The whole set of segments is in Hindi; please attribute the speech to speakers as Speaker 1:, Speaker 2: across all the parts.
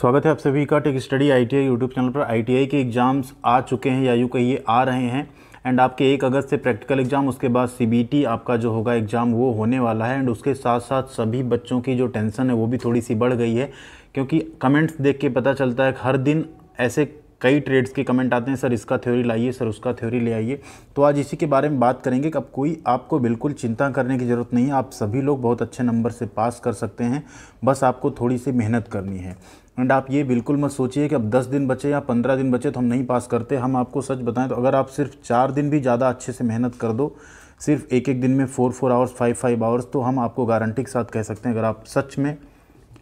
Speaker 1: स्वागत है आप सभी का tech study ITI YouTube channel पर आईटीआई के एग्ज़ाम्स आ चुके हैं या यूँ कहिए आ रहे हैं एंड आपके एक अगस्त से प्रैक्टिकल एग्ज़ाम उसके बाद सीबीटी आपका जो होगा एग्ज़ाम वो होने वाला है एंड उसके साथ साथ सभी बच्चों की जो टेंशन है वो भी थोड़ी सी बढ़ गई है क्योंकि कमेंट्स देख के पता चलता है हर दिन ऐसे कई ट्रेड्स के कमेंट आते हैं सर इसका थ्योरी लाइए सर उसका थ्योरी ले आइए तो आज इसी के बारे में बात करेंगे कि अब कोई आपको बिल्कुल चिंता करने की ज़रूरत नहीं है आप सभी लोग बहुत अच्छे नंबर से पास कर सकते हैं बस आपको थोड़ी सी मेहनत करनी है एंड आप ये बिल्कुल मत सोचिए कि अब 10 दिन बचे या 15 दिन बचे तो हम नहीं पास करते हम आपको सच बताएं तो अगर आप सिर्फ चार दिन भी ज़्यादा अच्छे से मेहनत कर दो सिर्फ एक एक दिन में four four hours five five hours तो हम आपको गारंटी के साथ कह सकते हैं अगर आप सच में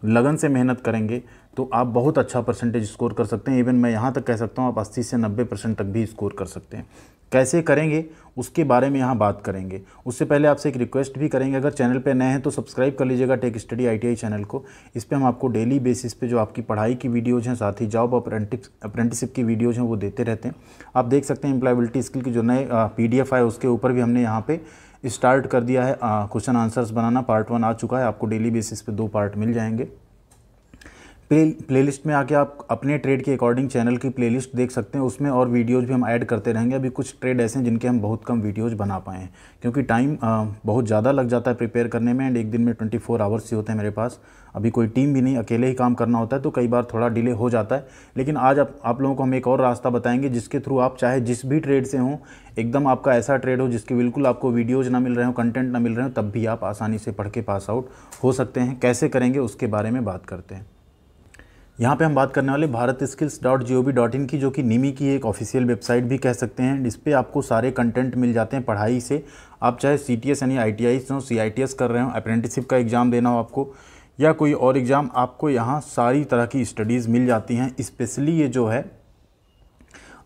Speaker 1: लगन से मेहनत करेंगे तो आप बहुत अच्छा परसेंटेज स्कोर कर सकते हैं इवन मैं यहाँ तक कह सकता हूँ आप अस्सी से नब्बे परसेंट तक भी स्कोर कर सकते हैं कैसे करेंगे उसके बारे में यहाँ बात करेंगे उससे पहले आपसे एक रिक्वेस्ट भी करेंगे अगर चैनल पर नए हैं तो सब्सक्राइब कर लीजिएगा टेक स्टडी आईटीआई चैनल को इस पर हम आपको डेली बेसिस पे जो आपकी पढ़ाई की वीडियोज़ हैं साथ ही जॉब अप्रेंटिसिप की वीडियोज़ हैं वो देते रहते हैं आप देख सकते हैं एम्प्लॉयबिलिटी स्किल की जो नए पी आए उसके ऊपर भी हमने यहाँ पर स्टार्ट कर दिया है क्वेश्चन आंसर्स बनाना पार्ट वन आ चुका है आपको डेली बेसिस पर दो पार्ट मिल जाएंगे प्ले लिस्ट में आके आप अपने ट्रेड के अकॉर्डिंग चैनल की लिस्ट देख सकते हैं उसमें और वीडियोज़ भी हम ऐड करते रहेंगे अभी कुछ ट्रेड ऐसे हैं जिनके हम बहुत कम वीडियोज़ बना पाए हैं क्योंकि टाइम बहुत ज़्यादा लग जाता है प्रिपेयर करने में एंड एक दिन में ट्वेंटी फोर आवर्स ही होते हैं मेरे पास अभी कोई टीम भी नहीं अकेले ही काम करना होता है तो कई बार थोड़ा डिले हो जाता है लेकिन आज आप, आप लोगों को हम एक और रास्ता बताएंगे जिसके थ्रू आप चाहे जिस भी ट्रेड से हों एकदम आपका ऐसा ट्रेड हो जिसके बिल्कुल आपको वीडियोज़ ना मिल रहे हो कंटेंट ना मिल रहे हो तब भी आप आसानी से पढ़ के पास आउट हो सकते हैं कैसे करेंगे उसके बारे में बात करते हैं यहाँ पे हम बात करने वाले Bharat skills dot G O V dot in की जो कि निमी की एक ऑफिशियल वेबसाइट भी कह सकते हैं जिस पे आपको सारे कंटेंट मिल जाते हैं पढ़ाई से आप चाहे सी टी एस यानी आई टी आई हो सी आई टी एस कर रहे हो अप्रेंटिसिप का एग्ज़ाम देना हो आपको या कोई और एग्ज़ाम आपको यहाँ सारी तरह की स्टडीज़ मिल जाती हैं स्पेशली ये जो है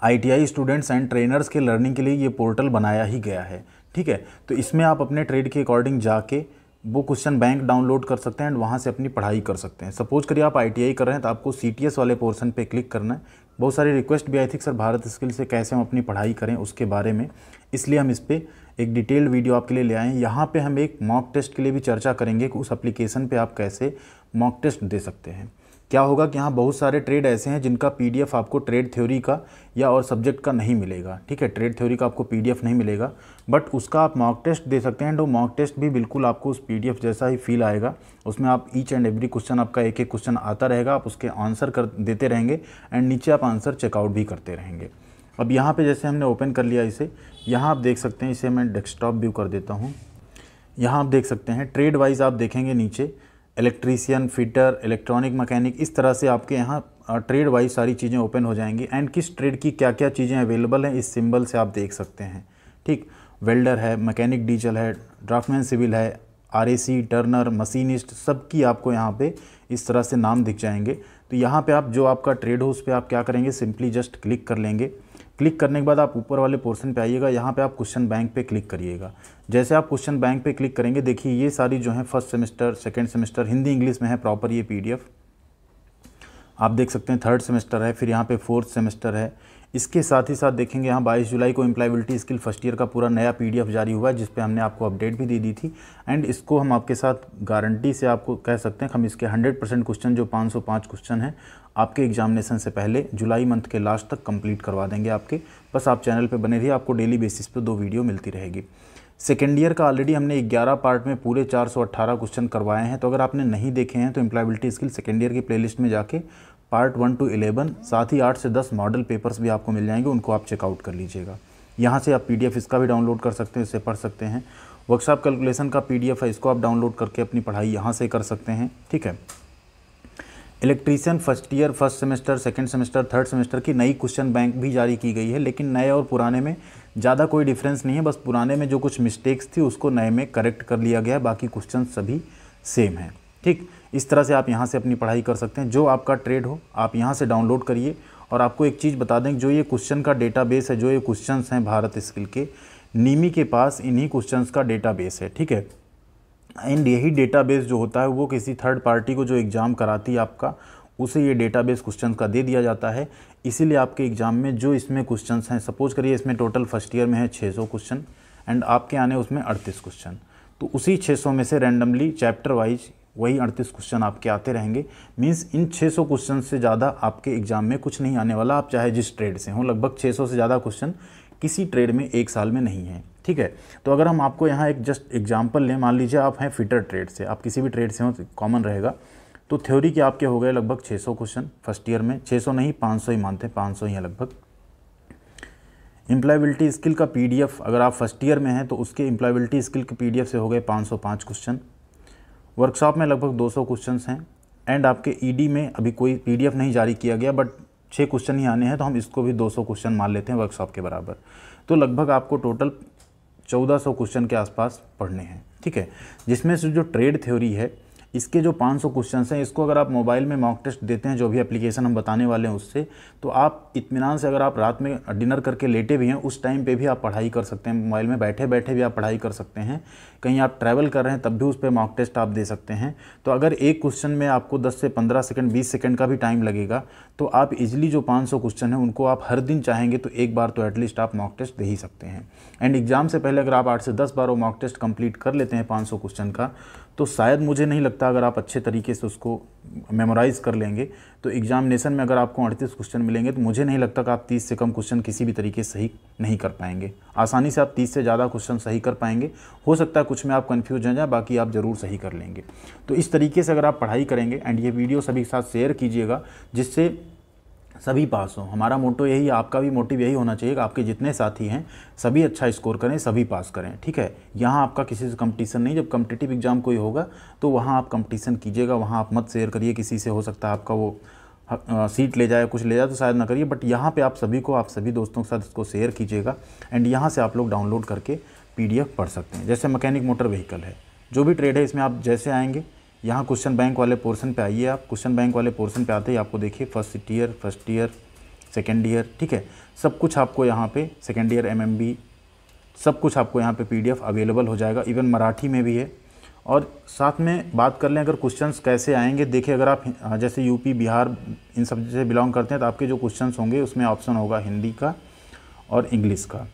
Speaker 1: I T I students and trainers के लर्निंग के लिए ये पोर्टल बनाया ही गया है ठीक है तो इसमें आप अपने ट्रेड के अकॉर्डिंग जाके वो क्वेश्चन बैंक डाउनलोड कर सकते हैं एंड वहाँ से अपनी पढ़ाई कर सकते हैं सपोज करिए आप आई कर रहे हैं तो आपको सी वाले पोर्सन पर क्लिक करना है बहुत सारी रिक्वेस्ट भी आई थी सर भारत स्किल से कैसे हम अपनी पढ़ाई करें उसके बारे में इसलिए हम इस पर एक डिटेल्ड वीडियो आपके लिए ले आए हैं यहाँ पे हम एक मॉक टेस्ट के लिए भी चर्चा करेंगे कि उस एप्लीकेशन पे आप कैसे मॉक टेस्ट दे सकते हैं क्या होगा कि यहाँ बहुत सारे ट्रेड ऐसे हैं जिनका पीडीएफ आपको ट्रेड थ्योरी का या और सब्जेक्ट का नहीं मिलेगा ठीक है ट्रेड थ्योरी का आपको पीडीएफ नहीं मिलेगा बट उसका आप मॉक टेस्ट दे सकते हैं एंड वो मॉक टेस्ट भी बिल्कुल आपको उस पीडीएफ जैसा ही फील आएगा उसमें आप ईच एंड एवरी क्वेश्चन आपका एक एक क्वेश्चन आता रहेगा आप उसके आंसर कर देते रहेंगे एंड नीचे आप आंसर चेकआउट भी करते रहेंगे अब यहाँ पर जैसे हमने ओपन कर लिया इसे यहाँ आप देख सकते हैं इसे मैं डेस्कटॉप व्यू कर देता हूँ यहाँ आप देख सकते हैं ट्रेड वाइज आप देखेंगे नीचे इलेक्ट्रीसियन फिटर इलेक्ट्रॉनिक मैकेनिक इस तरह से आपके यहाँ ट्रेड वाइज सारी चीज़ें ओपन हो जाएंगी एंड किस ट्रेड की क्या क्या चीज़ें अवेलेबल हैं इस सिंबल से आप देख सकते हैं ठीक वेल्डर है मैकेनिक डीजल है ड्राफ्टमैन सिविल है आर टर्नर मशीनिस्ट सबकी आपको यहाँ पे इस तरह से नाम दिख जाएंगे तो यहाँ पे आप जो आपका ट्रेड हो उस पर आप क्या करेंगे सिंपली जस्ट क्लिक कर लेंगे क्लिक करने के बाद आप ऊपर वाले पोर्शन पे आइएगा यहाँ पे आप क्वेश्चन बैंक पे क्लिक करिएगा जैसे आप क्वेश्चन बैंक पे क्लिक करेंगे देखिए ये सारी जो है first semester second semester Hindi English में है प्रॉपर ये पी आप देख सकते हैं थर्ड सेमेस्टर है फिर यहाँ पे फोर्थ सेमेस्टर है इसके साथ ही साथ देखेंगे यहाँ 22 जुलाई को इम्प्लाइबिलिटी स्किल फर्स्ट ईयर का पूरा नया पीडीएफ जारी हुआ है जिस हमने आपको अपडेट भी दे दी थी एंड इसको हम आपके साथ गारंटी से आपको कह सकते हैं हम इसके 100 परसेंट क्वेश्चन जो 505 क्वेश्चन हैं आपके एग्जामिनेशन से पहले जुलाई मंथ के लास्ट तक कंप्लीट करवा देंगे आपके बस आप चैनल पे बने रहिए आपको डेली बेसिस पे दो वीडियो मिलती रहेगी सेकेंड ईयर का ऑलरेडी हमने 11 पार्ट में पूरे 418 क्वेश्चन करवाए हैं तो अगर आपने नहीं देखे हैं तो एम्प्लॉयबिलिटी स्किल सेकेंड ईयर की प्ले में जाके पार्ट वन टू इलेवन साथ ही आठ से दस मॉडल पेपर्स भी आपको मिल जाएंगे उनको आप चेकआउट कर लीजिएगा यहाँ से आप पी इसका भी डाउनलोड कर सकते हैं इससे पढ़ सकते हैं वर्कशॉप कैलकुलेशन का पी है इसको आप डाउनलोड करके अपनी पढ़ाई यहाँ से कर सकते हैं ठीक है electrician first year first semester second semester third semester की नई क्वेश्चन बैंक भी जारी की गई है लेकिन नए और पुराने में ज़्यादा कोई डिफरेंस नहीं है बस पुराने में जो कुछ मिस्टेक्स थी उसको नए में करेक्ट कर लिया गया है बाकी क्वेश्चन सभी सेम हैं ठीक इस तरह से आप यहाँ से अपनी पढ़ाई कर सकते हैं जो आपका ट्रेड हो आप यहाँ से डाउनलोड करिए और आपको एक चीज़ बता दें जो ये क्वेश्चन का डेटा है जो ये क्वेश्चन हैं भारत स्किल के नीमी के पास इन्हीं क्वेश्चन का डेटा है ठीक है एंड यही डेटाबेस जो होता है वो किसी थर्ड पार्टी को जो एग्ज़ाम कराती है आपका उसे ये डेटाबेस क्वेश्चंस का दे दिया जाता है इसीलिए आपके एग्ज़ाम में जो इसमें क्वेश्चंस हैं सपोज करिए इसमें टोटल फर्स्ट ईयर में है 600 क्वेश्चन एंड आपके आने उसमें 38 क्वेश्चन तो उसी 600 में से रैंडमली चैप्टर वाइज वही अड़तीस क्वेश्चन आपके आते रहेंगे मीन्स इन 600 क्वेश्चन से ज़्यादा आपके एग्ज़ाम में कुछ नहीं आने वाला आप चाहे जिस ट्रेड से हों लगभग छः से ज़्यादा क्वेश्चन किसी ट्रेड में एक साल में नहीं है ठीक है तो अगर हम आपको यहाँ एक जस्ट एग्जाम्पल लें मान लीजिए आप हैं फिटर ट्रेड से आप किसी भी ट्रेड से हो कॉमन रहेगा तो थ्योरी के आपके हो गए लगभग 600 क्वेश्चन फर्स्ट ईयर में 600 नहीं 500 ही मानते हैं 500 ही है लगभग इम्प्लायबिलिटी स्किल का पीडीएफ अगर आप फर्स्ट ईयर में हैं तो उसके इम्प्लायबिलिटी स्किल के पीडीएफ से हो गए 505 क्वेश्चन वर्कशॉप में लगभग 200 क्वेश्चन हैं एंड आपके ई e में अभी कोई पी नहीं जारी किया गया बट छः क्वेश्चन ही आने हैं तो हम इसको भी 200 क्वेश्चन मान लेते हैं वर्कशॉप के बराबर तो लगभग आपको टोटल 1400 क्वेश्चन के आसपास पढ़ने हैं ठीक है जिसमें से जो ट्रेड थ्योरी है इसके जो 500 क्वेश्चन हैं इसको अगर आप मोबाइल में मॉक टेस्ट देते हैं जो भी एप्लीकेशन हम बताने वाले हैं उससे तो आप इतमान से अगर आप रात में डिनर करके लेटे भी हैं उस टाइम पर भी आप पढ़ाई कर सकते हैं मोबाइल में बैठे बैठे भी आप पढ़ाई कर सकते हैं कहीं आप ट्रैवल कर रहे हैं तब भी उस पर मॉक टेस्ट आप दे सकते हैं तो अगर एक क्वेश्चन में आपको दस से पंद्रह सेकेंड बीस सेकेंड का भी टाइम लगेगा तो आप इजिली जो पाँच क्वेश्चन हैं उनको आप हर दिन चाहेंगे तो एक बार तो एटलीस्ट आप मॉक टेस्ट दे ही सकते हैं एंड एग्ज़ाम से पहले अगर आप आठ से दस बार वो मॉक टेस्ट कंप्लीट कर लेते हैं सौ क्वेश्चन का तो शायद मुझे नहीं लगता अगर आप अच्छे तरीके से उसको मेमोराइज़ कर लेंगे तो एग्जामिनेशन में अगर आपको अड़तीस क्वेश्चन मिलेंगे तो मुझे नहीं लगता कि आप तीस से कम क्वेश्चन किसी भी तरीके से सही नहीं कर पाएंगे आसानी से आप तीस से ज़्यादा क्वेश्चन सही कर पाएंगे हो सकता है कुछ में आप कन्फ्यूज हो जाए बाकी आप ज़रूर सही कर लेंगे तो इस तरीके से अगर आप पढ़ाई करेंगे एंड ये वीडियो सभी के साथ शेयर कीजिएगा जिससे सभी पास हों हमारा मोटो यही आपका भी मोटिव यही होना चाहिए कि आपके जितने साथी हैं सभी अच्छा स्कोर करें सभी पास करें ठीक है यहाँ आपका किसी से कंपटीशन नहीं जब कम्पिटिटिव एग्ज़ाम कोई होगा तो वहाँ आप कंपटीशन कीजिएगा वहाँ आप मत शेयर करिए किसी से हो सकता है आपका वो सीट ले जाए कुछ ले जाए तो शायद ना करिए बट यहाँ पर आप सभी को आप सभी दोस्तों के साथ इसको शेयर कीजिएगा एंड यहाँ से आप लोग डाउनलोड करके पी पढ़ सकते हैं जैसे मैकेनिक मोटर व्हीकल है जो भी ट्रेड है इसमें आप जैसे आएँगे यहाँ क्वेश्चन बैंक वाले पोर्शन पे आइए आप क्वेश्चन बैंक वाले पोर्शन पे आते ही आपको देखिए first year first year second year ठीक है सब कुछ आपको यहाँ पे सेकेंड ईयर एम सब कुछ आपको यहाँ पे पीडीएफ अवेलेबल हो जाएगा इवन मराठी में भी है और साथ में बात कर लें अगर क्वेश्चंस कैसे आएंगे देखिए अगर आप हाँ, जैसे यूपी बिहार इन सब से बिलोंग करते हैं तो आपके जो क्वेश्चन होंगे उसमें ऑप्शन होगा हिंदी का और इंग्लिश का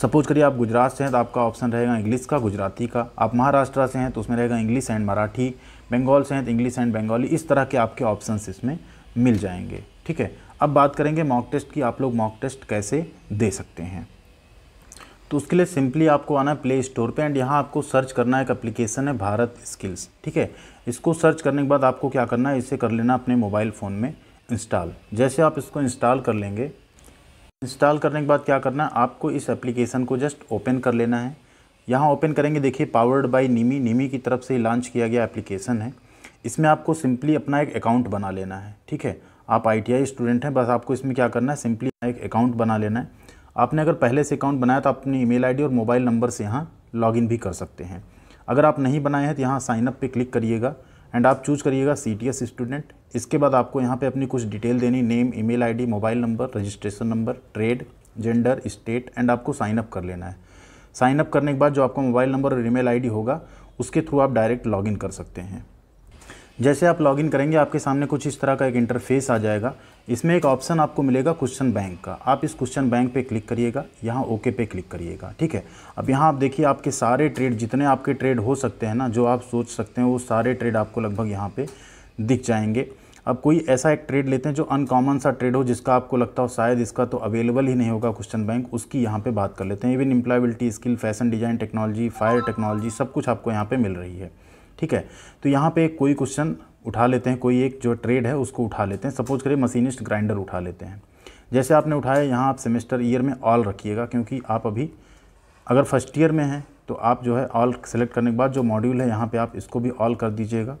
Speaker 1: सपोज करिए आप गुजरात से हैं तो आपका ऑप्शन रहेगा इंग्लिश का गुजराती का आप महाराष्ट्र से हैं तो उसमें रहेगा इंग्लिश एंड मराठी बंगाल से हैं तो इंग्लिश एंड बंगाली इस तरह के आपके ऑप्शन इसमें मिल जाएंगे ठीक है अब बात करेंगे मॉक टेस्ट की आप लोग मॉक टेस्ट कैसे दे सकते हैं तो उसके लिए सिंपली आपको आना है प्ले स्टोर पे एंड यहाँ आपको सर्च करना है एक एप्लीकेशन है भारत स्किल्स ठीक है इसको सर्च करने के बाद आपको क्या करना है इसे कर लेना अपने मोबाइल फ़ोन में इंस्टॉल जैसे आप इसको इंस्टॉल कर लेंगे इंस्टॉल करने के बाद क्या करना है आपको इस एप्लीकेशन को जस्ट ओपन कर लेना है यहाँ ओपन करेंगे देखिए पावर्ड बाय नीमी नीमी की तरफ से लॉन्च किया गया एप्लीकेशन है इसमें आपको सिंपली अपना एक अकाउंट बना लेना है ठीक है आप आई स्टूडेंट हैं बस आपको इसमें क्या करना है सिंपली एक अकाउंट बना लेना है आपने अगर पहले से अकाउंट बनाया तो अपनी ई मेल और मोबाइल नंबर से यहाँ लॉग भी कर सकते हैं अगर आप नहीं बनाए हैं तो यहाँ साइनअप पर क्लिक करिएगा एंड आप चूज करिएगा सी टी एस स्टूडेंट इसके बाद आपको यहाँ पे अपनी कुछ डिटेल देनी name email ID mobile number registration number trade gender state and आपको साइन अप कर लेना है साइन अप करने के बाद जो आपका मोबाइल नंबर और ईमेल आईडी होगा उसके थ्रू आप डायरेक्ट लॉगिन कर सकते हैं जैसे आप लॉगिन करेंगे आपके सामने कुछ इस तरह का एक इंटरफेस आ जाएगा इसमें एक ऑप्शन आपको मिलेगा क्वेश्चन बैंक का आप इस क्वेश्चन बैंक पे क्लिक करिएगा यहाँ ओके पे क्लिक करिएगा ठीक है अब यहाँ आप देखिए आपके सारे ट्रेड जितने आपके ट्रेड हो सकते हैं ना जो आप सोच सकते हैं वो सारे ट्रेड आपको लगभग यहाँ पे दिख जाएंगे अब कोई ऐसा एक ट्रेड लेते हैं जो अनकॉमन सा ट्रेड हो जिसका आपको लगता हो शायद इसका तो अवेलेबल ही नहीं होगा क्वेश्चन बैंक उसकी यहाँ पे बात कर लेते हैं even employability skill fashion design technology fire technology सब कुछ आपको यहाँ पे मिल रही है ठीक है तो यहाँ पे कोई क्वेश्चन उठा लेते हैं कोई एक जो ट्रेड है उसको उठा लेते हैं सपोज करिए मशीनिस्ट ग्राइंडर उठा लेते हैं जैसे आपने उठाया यहाँ आप सेमेस्टर ईयर में ऑल रखिएगा क्योंकि आप अभी अगर फर्स्ट ईयर में हैं तो आप जो है ऑल सेलेक्ट करने के बाद जो मॉड्यूल है यहाँ पे आप इसको भी ऑल कर दीजिएगा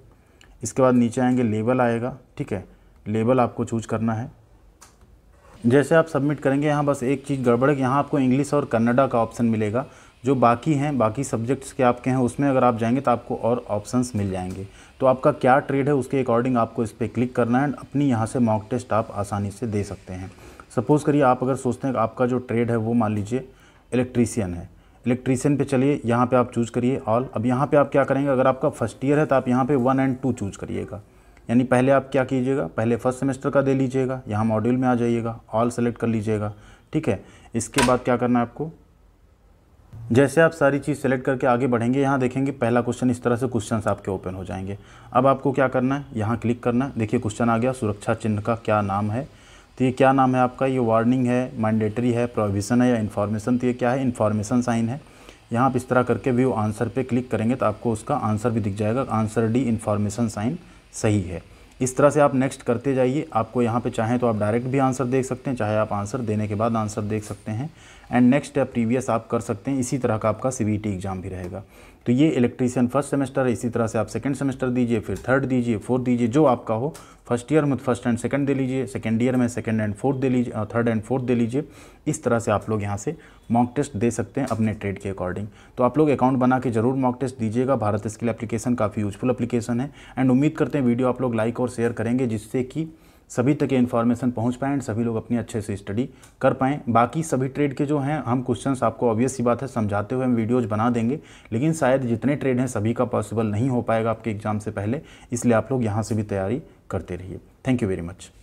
Speaker 1: इसके बाद नीचे आएंगे लेबल आएगा ठीक है लेबल आपको चूज करना है जैसे आप सबमिट करेंगे यहाँ बस एक चीज़ गड़बड़ है कि यहाँ आपको इंग्लिश और कन्नडा का ऑप्शन मिलेगा जो बाकी हैं बाकी सब्जेक्ट्स के आपके हैं उसमें अगर आप जाएंगे तो आपको और ऑप्शंस मिल जाएंगे तो आपका क्या ट्रेड है उसके अकॉर्डिंग आपको इस पर क्लिक करना है एंड अपनी यहाँ से मॉक टेस्ट आप आसानी से दे सकते हैं सपोज़ करिए आप अगर सोचते हैं आपका जो ट्रेड है वो मान लीजिए इलेक्ट्रीसियन है इलेक्ट्रीसियन पे चलिए यहाँ पे आप चूज़ करिए ऑल अब यहाँ पे आप क्या करेंगे अगर आपका फर्स्ट ईयर है तो आप यहाँ पे वन एंड टू चूज करिएगा यानी पहले आप क्या कीजिएगा पहले फर्स्ट सेमेस्टर का दे लीजिएगा यहाँ मॉड्यूल में आ जाइएगा ऑल सेलेक्ट कर लीजिएगा ठीक है इसके बाद क्या करना है आपको जैसे आप सारी चीज़ सेलेक्ट करके आगे बढ़ेंगे यहाँ देखेंगे पहला क्वेश्चन इस तरह से क्वेश्चन आपके ओपन हो जाएंगे अब आपको क्या करना है यहाँ क्लिक करना है देखिए क्वेश्चन आ गया सुरक्षा चिन्ह का क्या नाम है तो ये क्या नाम है आपका ये वार्निंग है मैंडेटरी है प्रोविज़न है या इन्फॉर्मेशन तो ये क्या है इन्फॉर्मेशन साइन है यहाँ आप इस तरह करके व्यू आंसर पे क्लिक करेंगे तो आपको उसका आंसर भी दिख जाएगा आंसर डी इन्फॉर्मेशन साइन सही है इस तरह से आप नेक्स्ट करते जाइए आपको यहाँ पे चाहें तो आप डायरेक्ट भी आंसर देख सकते हैं चाहे आप आंसर देने के बाद आंसर देख सकते हैं एंड नेक्स्ट या प्रीवियस आप कर सकते हैं इसी तरह का आपका सी एग्ज़ाम e भी रहेगा तो ये इलेक्ट्रीशियन फर्स्ट सेमेस्टर है इसी तरह से आप सेकंड सेमेस्टर दीजिए फिर थर्ड दीजिए फोर्थ दीजिए जो आपका हो फर्स्ट ईयर में फर्स्ट एंड सेकंड दे लीजिए सेकंड ईयर में सेकंड एंड फोर्थ दे लीजिए थर्ड एंड फोर्थ दे लीजिए इस तरह से आप लोग यहाँ से मॉक टेस्ट दे सकते हैं अपने ट्रेड के अकॉर्डिंग तो आप लोग अकाउंट बना के जरूर मॉक टेस्ट दीजिएगा भारत स्किल एप्लीकेशन काफ़ी यूजफुल एप्लीकेशन है एंड उम्मीद करते हैं वीडियो आप लोग लाइक और शेयर करेंगे जिससे कि सभी तक ये इन्फॉर्मेशन पहुंच पाए एंड सभी लोग अपनी अच्छे से स्टडी कर पाएँ बाकी सभी ट्रेड के जो हैं हम क्वेश्चंस आपको ऑब्वियस सी बात है समझाते हुए हम वीडियोज़ बना देंगे लेकिन शायद जितने ट्रेड हैं सभी का पॉसिबल नहीं हो पाएगा आपके एग्ज़ाम से पहले इसलिए आप लोग यहाँ से भी तैयारी करते रहिए थैंक यू वेरी मच